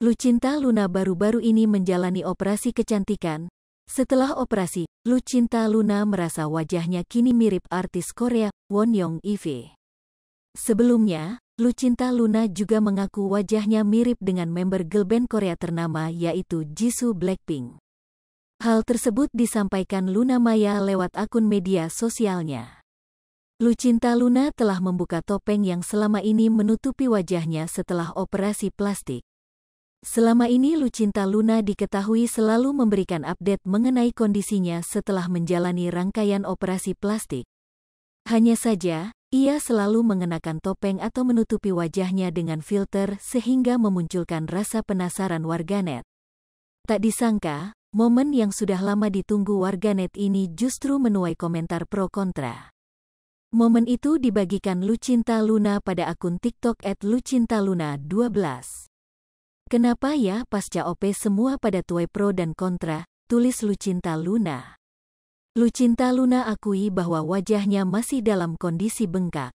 Lucinta Luna baru-baru ini menjalani operasi kecantikan. Setelah operasi, Lucinta Luna merasa wajahnya kini mirip artis Korea, Won Yong Ife. Sebelumnya, Lucinta Luna juga mengaku wajahnya mirip dengan member girl Korea ternama yaitu Jisoo Blackpink. Hal tersebut disampaikan Luna Maya lewat akun media sosialnya. Lucinta Luna telah membuka topeng yang selama ini menutupi wajahnya setelah operasi plastik. Selama ini Lucinta Luna diketahui selalu memberikan update mengenai kondisinya setelah menjalani rangkaian operasi plastik. Hanya saja, ia selalu mengenakan topeng atau menutupi wajahnya dengan filter sehingga memunculkan rasa penasaran warganet. Tak disangka, momen yang sudah lama ditunggu warganet ini justru menuai komentar pro kontra. Momen itu dibagikan Lucinta Luna pada akun TikTok @lucintaluna12. Kenapa ya pasca OP semua pada tuai pro dan kontra, tulis Lucinta Luna. Lucinta Luna akui bahwa wajahnya masih dalam kondisi bengkak.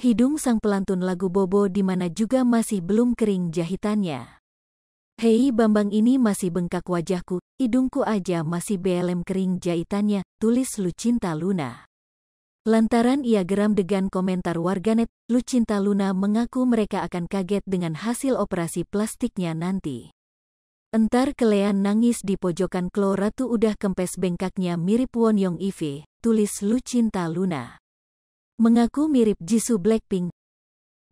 Hidung sang pelantun lagu Bobo di mana juga masih belum kering jahitannya. Hei Bambang ini masih bengkak wajahku, hidungku aja masih BLM kering jahitannya, tulis Lucinta Luna. Lantaran ia geram dengan komentar warganet, Lucinta Luna mengaku mereka akan kaget dengan hasil operasi plastiknya nanti. Entar kelean nangis di pojokan Klo Ratu udah kempes bengkaknya mirip Won Yong Ife, tulis Lucinta Luna. Mengaku mirip Jisoo Blackpink.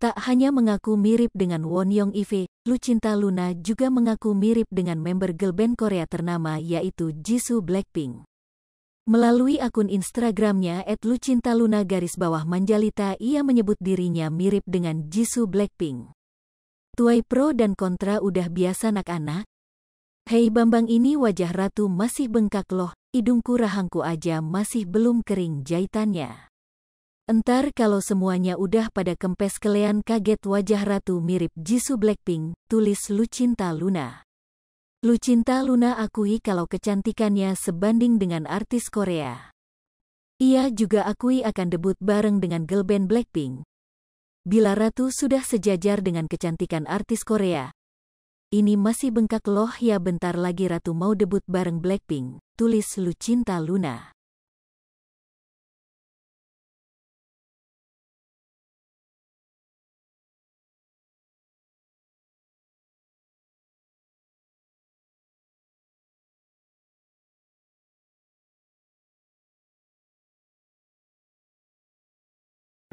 Tak hanya mengaku mirip dengan Won Yong Ife, Lucinta Luna juga mengaku mirip dengan member girl band Korea ternama yaitu Jisoo Blackpink. Melalui akun Instagramnya @lucintaluna garis bawah manjalita ia menyebut dirinya mirip dengan Jisoo Blackpink. Tuai pro dan kontra udah biasa nak anak Hei Bambang ini wajah ratu masih bengkak loh, hidungku rahangku aja masih belum kering jahitannya. Entar kalau semuanya udah pada kempes kelean kaget wajah ratu mirip Jisoo Blackpink, tulis Lucinta Luna. Lucinta Luna akui kalau kecantikannya sebanding dengan artis Korea. Ia juga akui akan debut bareng dengan girl Blackpink. Bila Ratu sudah sejajar dengan kecantikan artis Korea, ini masih bengkak loh ya bentar lagi Ratu mau debut bareng Blackpink, tulis Lucinta Luna.